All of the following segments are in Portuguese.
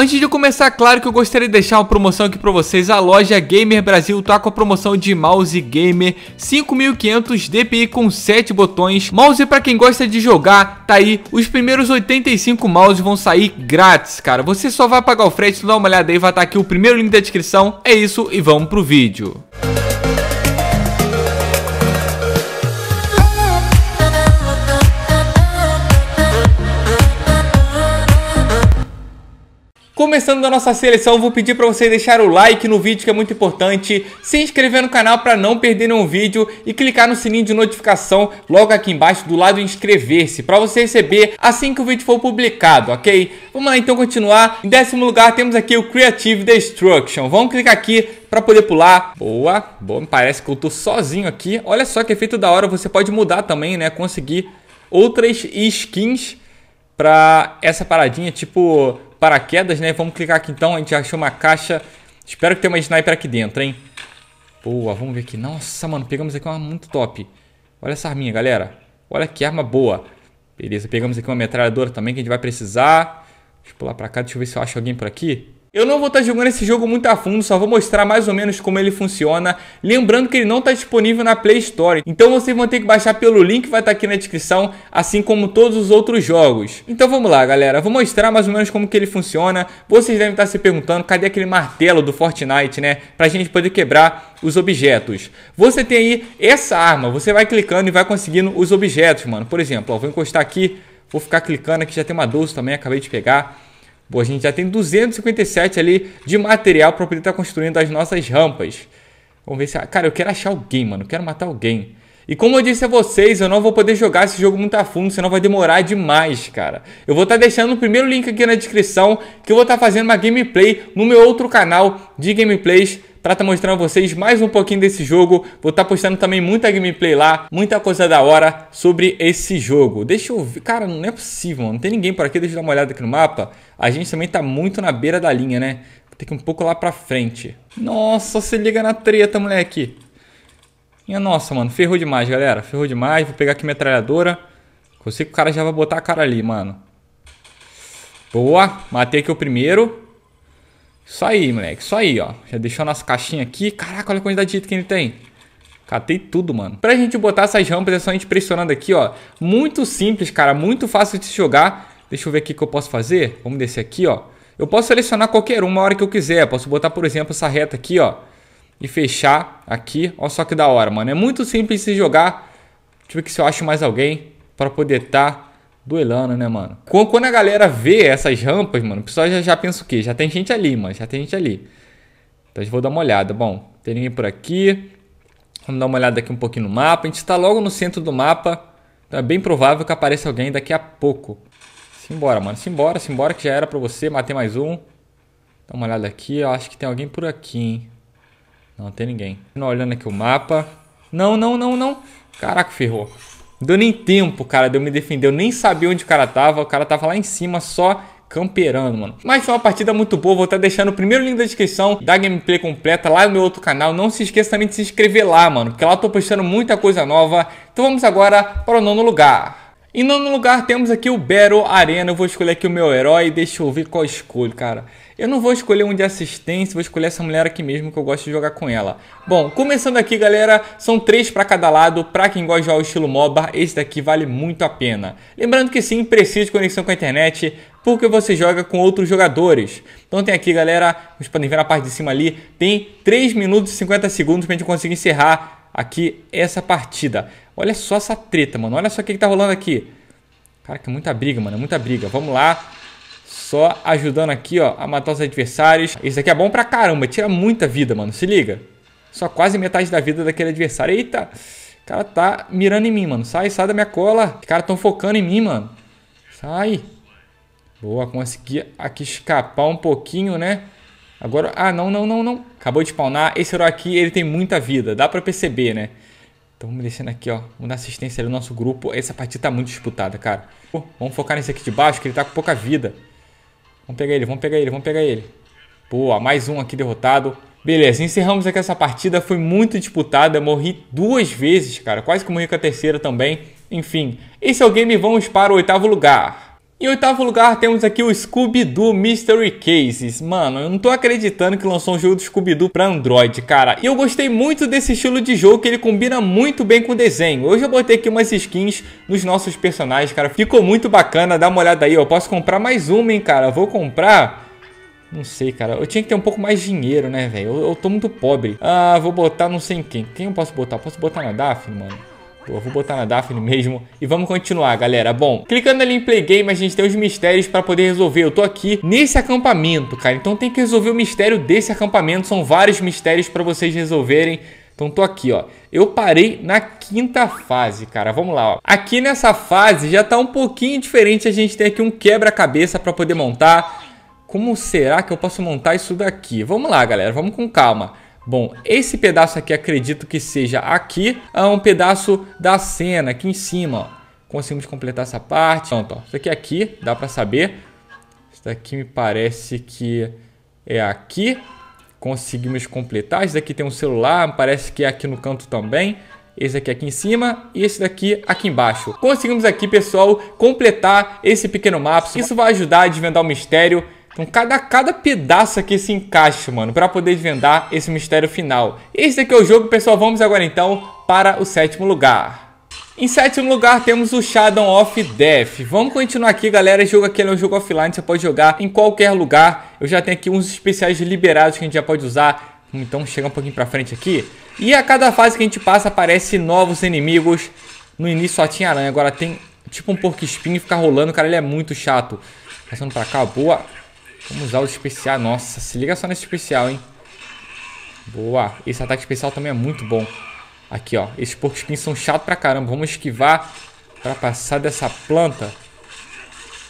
Antes de começar, claro que eu gostaria de deixar uma promoção aqui para vocês. A loja Gamer Brasil tá com a promoção de mouse gamer 5500 DPI com 7 botões. Mouse para quem gosta de jogar, tá aí. Os primeiros 85 mouses vão sair grátis, cara. Você só vai pagar o frete, dá uma olhada aí, vai estar tá aqui o primeiro link da descrição. É isso e vamos pro vídeo. Música Começando da nossa seleção, vou pedir para você deixar o like no vídeo que é muito importante, se inscrever no canal para não perder nenhum vídeo e clicar no sininho de notificação logo aqui embaixo do lado inscrever-se para você receber assim que o vídeo for publicado, ok? Vamos lá então continuar. Em décimo lugar temos aqui o Creative Destruction. Vamos clicar aqui para poder pular. Boa, boa. Me parece que eu tô sozinho aqui. Olha só que efeito da hora. Você pode mudar também, né? Conseguir outras skins para essa paradinha, tipo paraquedas, né? Vamos clicar aqui então, a gente achou uma caixa. Espero que tenha uma sniper aqui dentro, hein? Boa, vamos ver aqui. Nossa, mano, pegamos aqui uma arma muito top. Olha essa arminha, galera. Olha que arma boa. Beleza, pegamos aqui uma metralhadora também que a gente vai precisar. Deixa eu pular pra cá, deixa eu ver se eu acho alguém por aqui. Eu não vou estar tá jogando esse jogo muito a fundo, só vou mostrar mais ou menos como ele funciona. Lembrando que ele não está disponível na Play Store, então vocês vão ter que baixar pelo link que vai estar tá aqui na descrição, assim como todos os outros jogos. Então vamos lá galera, vou mostrar mais ou menos como que ele funciona. Vocês devem estar tá se perguntando, cadê aquele martelo do Fortnite, né? Pra gente poder quebrar os objetos. Você tem aí essa arma, você vai clicando e vai conseguindo os objetos, mano. Por exemplo, ó, vou encostar aqui, vou ficar clicando aqui, já tem uma doce também, acabei de pegar. Bom, a gente já tem 257 ali de material para poder estar tá construindo as nossas rampas. Vamos ver se... Cara, eu quero achar alguém, mano. Eu quero matar alguém. E como eu disse a vocês, eu não vou poder jogar esse jogo muito a fundo, senão vai demorar demais, cara. Eu vou estar tá deixando o primeiro link aqui na descrição, que eu vou estar tá fazendo uma gameplay no meu outro canal de gameplays para estar tá mostrando a vocês mais um pouquinho desse jogo. Vou estar tá postando também muita gameplay lá, muita coisa da hora sobre esse jogo. Deixa eu ver, cara, não é possível, mano. não tem ninguém por aqui, deixa eu dar uma olhada aqui no mapa. A gente também tá muito na beira da linha, né? Tem que ir um pouco lá pra frente. Nossa, se liga na treta, moleque. Minha nossa, mano. Ferrou demais, galera. Ferrou demais. Vou pegar aqui metralhadora. Eu sei que o cara já vai botar a cara ali, mano. Boa. Matei aqui o primeiro. Isso aí, moleque. Isso aí, ó. Já deixou nossa caixinha aqui. Caraca, olha a quantidade de item que ele tem. Catei tudo, mano. Pra gente botar essas rampas é só a gente pressionando aqui, ó. Muito simples, cara. Muito fácil de se jogar. Deixa eu ver aqui o que eu posso fazer. Vamos descer aqui, ó. Eu posso selecionar qualquer uma hora que eu quiser. Posso botar, por exemplo, essa reta aqui, ó. E fechar aqui. Olha só que da hora, mano. É muito simples de se jogar. Deixa eu ver se eu acho mais alguém pra poder estar... Tá do Elano, né, mano? Quando a galera vê essas rampas, mano, o pessoal já, já pensa o quê? Já tem gente ali, mano. Já tem gente ali. Então eu vou dar uma olhada. Bom, tem ninguém por aqui. Vamos dar uma olhada aqui um pouquinho no mapa. A gente está logo no centro do mapa. Então é bem provável que apareça alguém daqui a pouco. Simbora, mano. Simbora, simbora que já era pra você. Matei mais um. Dá uma olhada aqui. Eu acho que tem alguém por aqui, hein? Não, não tem ninguém. Não, olhando aqui o mapa. Não, não, não, não. Caraca, ferrou. Não deu nem tempo, cara, de eu me defender. Eu nem sabia onde o cara tava. O cara tava lá em cima só camperando, mano. Mas foi uma partida muito boa. Vou estar tá deixando o primeiro link da descrição da gameplay completa lá no meu outro canal. Não se esqueça também de se inscrever lá, mano, porque lá eu tô postando muita coisa nova. Então vamos agora para o nono lugar. Em nono lugar temos aqui o Battle Arena. Eu vou escolher aqui o meu herói. Deixa eu ver qual eu escolho, cara. Eu não vou escolher um de assistência, vou escolher essa mulher aqui mesmo que eu gosto de jogar com ela. Bom, começando aqui, galera, são três para cada lado. Para quem gosta de jogar o estilo MOBA, esse daqui vale muito a pena. Lembrando que sim, precisa de conexão com a internet, porque você joga com outros jogadores. Então tem aqui, galera, vocês podem ver na parte de cima ali, tem 3 minutos e 50 segundos para a gente conseguir encerrar aqui essa partida. Olha só essa treta, mano. Olha só o que, que tá rolando aqui. Cara, que muita briga, mano. É muita briga. Vamos lá. Só ajudando aqui, ó, a matar os adversários. Isso aqui é bom pra caramba. Tira muita vida, mano. Se liga. Só quase metade da vida daquele adversário. Eita. O cara tá mirando em mim, mano. Sai, sai da minha cola. Os caras tão focando em mim, mano. Sai. Boa, consegui aqui escapar um pouquinho, né? Agora, ah, não, não, não, não. Acabou de spawnar. Esse herói aqui, ele tem muita vida. Dá pra perceber, né? Então vamos descendo aqui, ó. Vamos dar assistência ali no nosso grupo. Essa partida tá muito disputada, cara. Pô, vamos focar nesse aqui de baixo, que ele tá com pouca vida. Vamos pegar ele, vamos pegar ele, vamos pegar ele. Boa, mais um aqui derrotado. Beleza, encerramos aqui essa partida. Foi muito disputada. Morri duas vezes, cara. Quase que morri com a terceira também. Enfim, esse é o game. Vamos para o oitavo lugar. Em oitavo lugar temos aqui o Scooby-Doo Mystery Cases. Mano, eu não tô acreditando que lançou um jogo do Scooby-Doo pra Android, cara. E eu gostei muito desse estilo de jogo que ele combina muito bem com o desenho. Hoje eu botei aqui umas skins nos nossos personagens, cara. Ficou muito bacana, dá uma olhada aí. Eu posso comprar mais uma, hein, cara. vou comprar... Não sei, cara. Eu tinha que ter um pouco mais de dinheiro, né, velho? Eu, eu, tô muito pobre. Ah, vou botar não sei em quem. Quem eu posso botar? Posso botar na Daphne, mano? vou botar na Daphne mesmo. E vamos continuar, galera. Bom, clicando ali em Play Game, a gente tem os mistérios para poder resolver. Eu tô aqui nesse acampamento, cara. Então tem que resolver o mistério desse acampamento. São vários mistérios para vocês resolverem. Então tô aqui, ó. Eu parei na quinta fase, cara. Vamos lá, ó. Aqui nessa fase já tá um pouquinho diferente. A gente tem aqui um quebra-cabeça para poder montar. Como será que eu posso montar isso daqui? Vamos lá, galera. Vamos com calma. Bom, esse pedaço aqui acredito que seja aqui, é um pedaço da cena, aqui em cima, ó. Conseguimos completar essa parte. Pronto, ó. Isso aqui é aqui, dá pra saber. Isso daqui me parece que é aqui. Conseguimos completar. Isso daqui tem um celular, parece que é aqui no canto também esse aqui é aqui em cima e esse daqui aqui embaixo. Conseguimos aqui, pessoal, completar esse pequeno mapa. Isso vai ajudar a desvendar o mistério então, cada, cada pedaço aqui se encaixa, mano, para poder desvendar esse mistério final. Esse aqui é o jogo, pessoal. Vamos agora, então, para o sétimo lugar. Em sétimo lugar temos o Shadow of Death. Vamos continuar aqui, galera. Esse jogo aqui é um jogo offline, você pode jogar em qualquer lugar. Eu já tenho aqui uns especiais liberados que a gente já pode usar. Então chega um pouquinho pra frente aqui. E a cada fase que a gente passa aparecem novos inimigos. No início só tinha aranha, agora tem tipo um porco espinho ficar rolando. Cara, ele é muito chato. Passando pra cá, boa. Vamos usar o especial. Nossa, se liga só nesse especial, hein? Boa. Esse ataque especial também é muito bom. Aqui, ó. Esses porcos são chato pra caramba. Vamos esquivar pra passar dessa planta.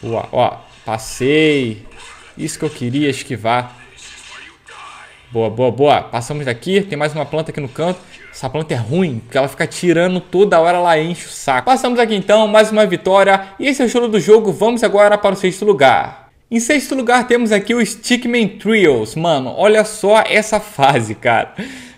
Boa. Ó, passei. Isso que eu queria, esquivar. Boa, boa, boa. Passamos daqui. Tem mais uma planta aqui no canto. Essa planta é ruim, porque ela fica tirando toda hora, ela enche o saco. Passamos aqui então, mais uma vitória. E esse é o show do jogo. Vamos agora para o sexto lugar. Em sexto lugar temos aqui o Stickman Trios. Mano, olha só essa fase, cara.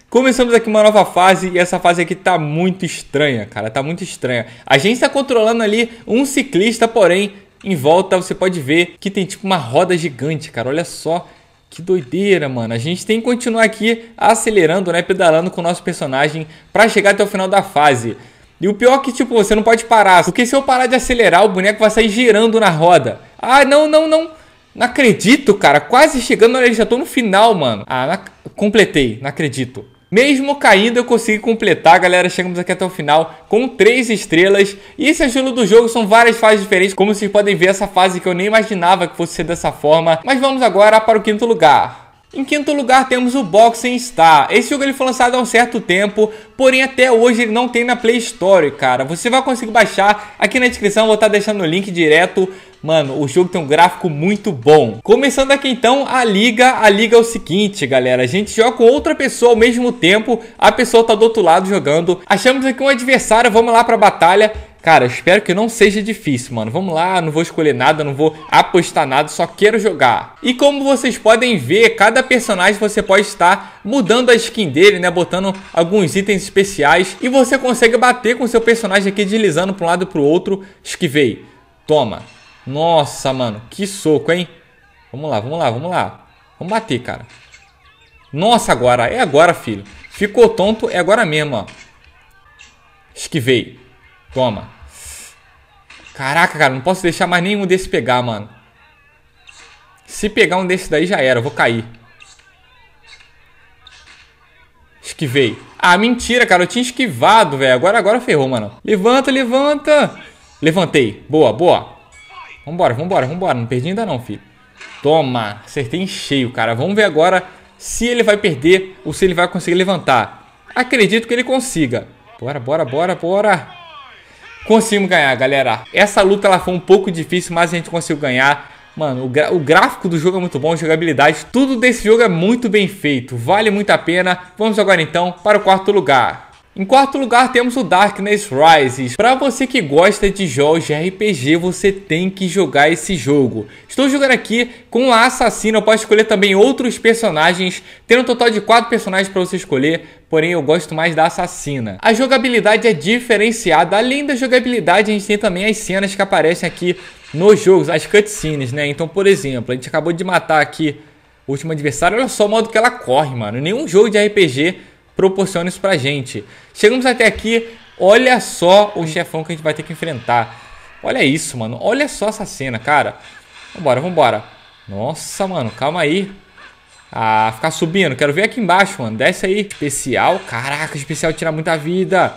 Começamos aqui uma nova fase e essa fase aqui tá muito estranha, cara. Tá muito estranha. A gente tá controlando ali um ciclista, porém, em volta você pode ver que tem tipo uma roda gigante, cara. Olha só que doideira, mano. A gente tem que continuar aqui acelerando, né? Pedalando com o nosso personagem para chegar até o final da fase. E o pior é que, tipo, você não pode parar. Porque se eu parar de acelerar, o boneco vai sair girando na roda. Ah, não, não, não. Não acredito, cara. Quase chegando, olha, já tô no final, mano. Ah, completei, não acredito. Mesmo caindo, eu consegui completar, galera. Chegamos aqui até o final com 3 estrelas. E esse é estilo do jogo, são várias fases diferentes. Como vocês podem ver, essa fase que eu nem imaginava que fosse ser dessa forma. Mas vamos agora para o quinto lugar. Em quinto lugar temos o Boxing Star. Esse jogo ele foi lançado há um certo tempo, porém até hoje ele não tem na Play Store, cara. Você vai conseguir baixar aqui na descrição, vou estar deixando o link direto Mano, o jogo tem um gráfico muito bom. Começando aqui então a liga. A liga é o seguinte, galera. A gente joga com outra pessoa ao mesmo tempo. A pessoa tá do outro lado jogando. Achamos aqui um adversário, vamos lá pra batalha. Cara, espero que não seja difícil, mano. Vamos lá, não vou escolher nada, não vou apostar nada, só quero jogar. E como vocês podem ver, cada personagem você pode estar mudando a skin dele, né? Botando alguns itens especiais. E você consegue bater com seu personagem aqui, deslizando para um lado e pro outro. Esquivei. Toma. Nossa, mano. Que soco, hein? Vamos lá, vamos lá, vamos lá. Vamos bater, cara. Nossa, agora. É agora, filho. Ficou tonto, é agora mesmo, ó. Esquivei. Toma. Caraca, cara. Não posso deixar mais nenhum desse pegar, mano. Se pegar um desse daí, já era. Eu vou cair. Esquivei. Ah, mentira, cara. Eu tinha esquivado, velho. Agora, agora ferrou, mano. Levanta, levanta. Levantei. Boa, boa. Vambora, vambora, vambora. Não perdi ainda não, filho. Toma, acertei em cheio, cara. Vamos ver agora se ele vai perder ou se ele vai conseguir levantar. Acredito que ele consiga. Bora, bora, bora, bora. Conseguimos ganhar, galera. Essa luta ela foi um pouco difícil, mas a gente conseguiu ganhar. Mano, o, o, gráfico do jogo é muito bom, jogabilidade, tudo desse jogo é muito bem feito, vale muito a pena. Vamos agora então para o quarto lugar. Em quarto lugar temos o Darkness Rises. Para você que gosta de jogos de RPG, você tem que jogar esse jogo. Estou jogando aqui com a assassina, eu posso escolher também outros personagens, tem um total de quatro personagens para você escolher, porém eu gosto mais da assassina. A jogabilidade é diferenciada, além da jogabilidade a gente tem também as cenas que aparecem aqui nos jogos, as cutscenes, né? Então, por exemplo, a gente acabou de matar aqui o último adversário, olha só o modo que ela corre, mano. Nenhum jogo de RPG proporciona isso pra gente. Chegamos até aqui, olha só o chefão que a gente vai ter que enfrentar. Olha isso, mano. Olha só essa cena, cara. Vambora, vambora. Nossa, mano, calma aí. Ah, ficar subindo. Quero ver aqui embaixo, mano. Desce aí. Especial. Caraca, especial tira muita vida.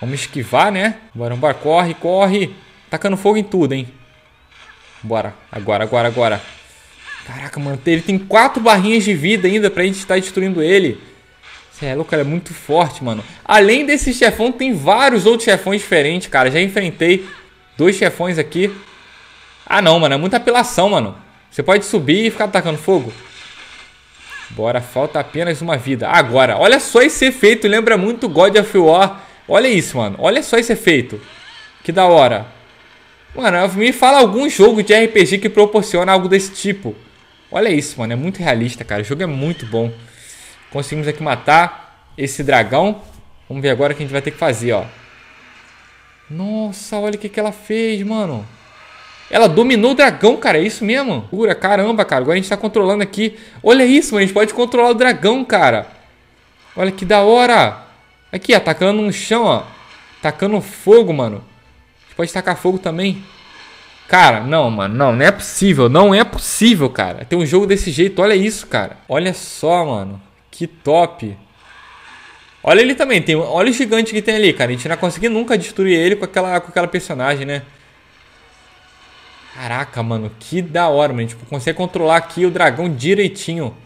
Vamos esquivar, né? Bora, vambora. Corre, corre. Tacando fogo em tudo, hein? Bora. Agora, agora, agora. Caraca, mano. Ele tem quatro barrinhas de vida ainda pra gente estar tá destruindo ele. Você é louco, ela é muito forte, mano. Além desse chefão, tem vários outros chefões diferentes, cara. Já enfrentei dois chefões aqui. Ah, não, mano, é muita apelação, mano. Você pode subir e ficar atacando fogo. Bora, falta apenas uma vida. Agora, olha só esse efeito, lembra muito God of War. Olha isso, mano. Olha só esse efeito. Que da hora. Mano, me fala algum jogo de RPG que proporciona algo desse tipo. Olha isso, mano. É muito realista, cara. O jogo é muito bom. Conseguimos aqui matar esse dragão. Vamos ver agora o que a gente vai ter que fazer, ó. Nossa, olha o que, que ela fez, mano. Ela dominou o dragão, cara. É isso mesmo? Pura, caramba, cara. Agora a gente tá controlando aqui. Olha isso, mano. A gente pode controlar o dragão, cara. Olha que da hora. Aqui, ó. Tacando no chão, ó. Tacando fogo, mano. A gente pode tacar fogo também. Cara, não, mano. Não, não é possível. Não é possível, cara. Tem um jogo desse jeito. Olha isso, cara. Olha só, mano. Que top. Olha ele também, tem, olha o gigante que tem ali, cara. A gente não conseguiu nunca destruir ele com aquela, com aquela personagem, né? Caraca, mano, que da hora, mano. A gente consegue controlar aqui o dragão direitinho.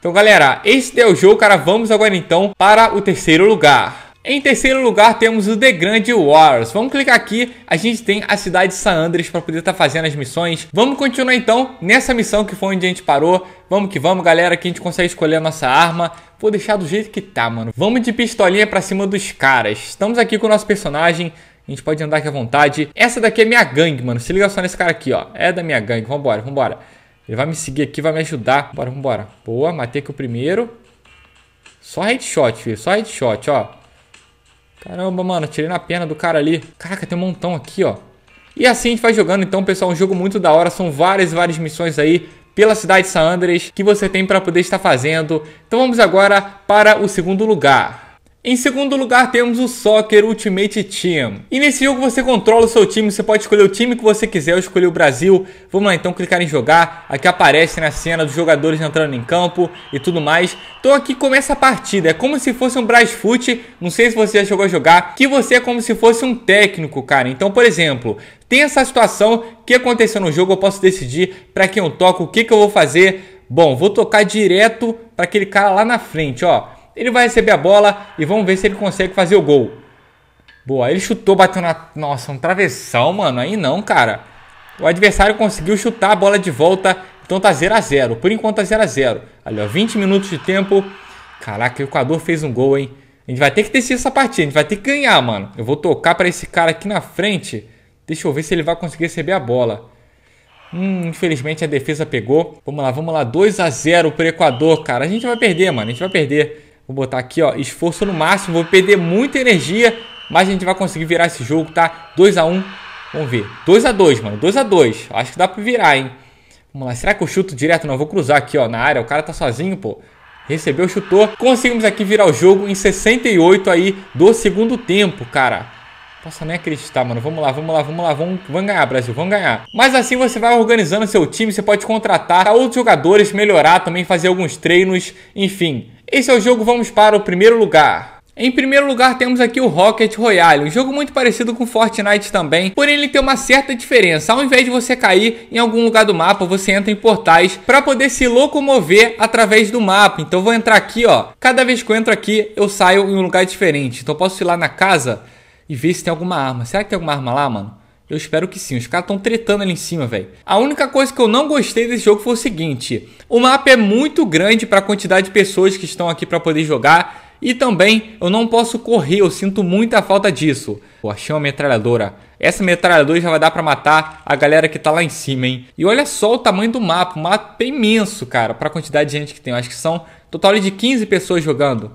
Então, galera, esse é o jogo, cara. Vamos agora, então, para o terceiro lugar. Em terceiro lugar temos o The Grand Wars. Vamos clicar aqui, a gente tem a cidade de San Andres para poder estar tá fazendo as missões. Vamos continuar então nessa missão que foi onde a gente parou. Vamos que vamos, galera, que a gente consegue escolher a nossa arma. Vou deixar do jeito que tá, mano. Vamos de pistolinha pra cima dos caras. Estamos aqui com o nosso personagem. A gente pode andar aqui à vontade. Essa daqui é minha gangue, mano. Se liga só nesse cara aqui, ó. É da minha gangue. Vambora, vambora. Ele vai me seguir aqui, vai me ajudar. Bora, vambora. Boa, matei aqui o primeiro. Só headshot, filho. Só headshot, ó. Caramba, mano, tirei na perna do cara ali. Caraca, tem um montão aqui, ó. E assim a gente vai jogando, então, pessoal, um jogo muito da hora. São várias, várias missões aí pela cidade de San Andres que você tem para poder estar fazendo. Então vamos agora para o segundo lugar. Em segundo lugar, temos o Soccer Ultimate Team. E nesse jogo você controla o seu time, você pode escolher o time que você quiser, eu escolhi o Brasil. Vamos lá então clicar em jogar, aqui aparece na cena dos jogadores entrando em campo e tudo mais. Então aqui começa a partida, é como se fosse um Brasfoot, não sei se você já chegou a jogar, que você é como se fosse um técnico, cara. Então, por exemplo, tem essa situação que aconteceu no jogo, eu posso decidir para quem eu toco, o que, que eu vou fazer. Bom, vou tocar direto para aquele cara lá na frente, ó. Ele vai receber a bola e vamos ver se ele consegue fazer o gol. Boa, ele chutou, bateu na. Nossa, um travessão, mano. Aí não, cara. O adversário conseguiu chutar a bola de volta. Então tá 0 a 0 Por enquanto tá 0 a 0 Ali, ó, 20 minutos de tempo. Caraca, o Equador fez um gol, hein? A gente vai ter que descer essa partida, a gente vai ter que ganhar, mano. Eu vou tocar para esse cara aqui na frente. Deixa eu ver se ele vai conseguir receber a bola. Hum, infelizmente a defesa pegou. Vamos lá, vamos lá. 2 a 0 pro Equador, cara. A gente vai perder, mano. A gente vai perder. Vou botar aqui, ó, esforço no máximo. Vou perder muita energia, mas a gente vai conseguir virar esse jogo, tá? 2x1. Vamos ver. 2x2, mano. 2x2. Acho que dá pra virar, hein? Vamos lá. Será que eu chuto direto? Não, vou cruzar aqui, ó, na área. O cara tá sozinho, pô. Recebeu, chutou. Conseguimos aqui virar o jogo em 68 aí do segundo tempo, cara. Nossa, não é acreditar, mano. Vamos lá, vamos lá, vamos lá. Vamos, vamos ganhar, Brasil, vamos ganhar. Mas assim você vai organizando seu time, você pode contratar outros jogadores, melhorar também, fazer alguns treinos, enfim. Esse é o jogo, vamos para o primeiro lugar. Em primeiro lugar temos aqui o Rocket Royale, um jogo muito parecido com Fortnite também, porém ele tem uma certa diferença. Ao invés de você cair em algum lugar do mapa, você entra em portais para poder se locomover através do mapa. Então vou entrar aqui, ó. Cada vez que eu entro aqui, eu saio em um lugar diferente. Então posso ir lá na casa e ver se tem alguma arma. Será que tem alguma arma lá, mano? Eu espero que sim. Os caras estão tretando ali em cima, velho. A única coisa que eu não gostei desse jogo foi o seguinte: o mapa é muito grande para a quantidade de pessoas que estão aqui para poder jogar. E também eu não posso correr, eu sinto muita falta disso. Pô, achei uma metralhadora. Essa metralhadora já vai dar para matar a galera que tá lá em cima, hein? E olha só o tamanho do mapa, o mapa é imenso, cara, para a quantidade de gente que tem. Eu acho que são total de 15 pessoas jogando.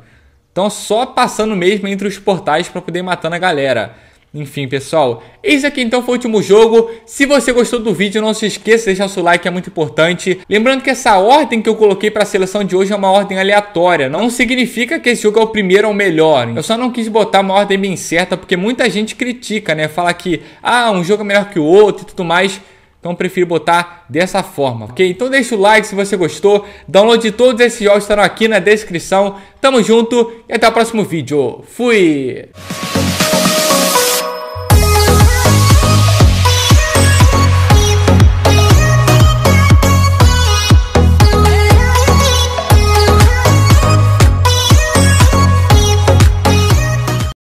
Então só passando mesmo entre os portais para poder ir matando a galera. Enfim, pessoal, esse aqui então foi o último jogo. Se você gostou do vídeo, não se esqueça de deixar o seu like, é muito importante. Lembrando que essa ordem que eu coloquei para a seleção de hoje é uma ordem aleatória. Não significa que esse jogo é o primeiro ou o melhor. Eu só não quis botar uma ordem bem certa, porque muita gente critica, né? Fala que, ah, um jogo é melhor que o outro e tudo mais. Então prefiro botar dessa forma, ok? Então deixa o like se você gostou. Download de todos esses jogos estarão aqui na descrição. Tamo junto e até o próximo vídeo. Fui!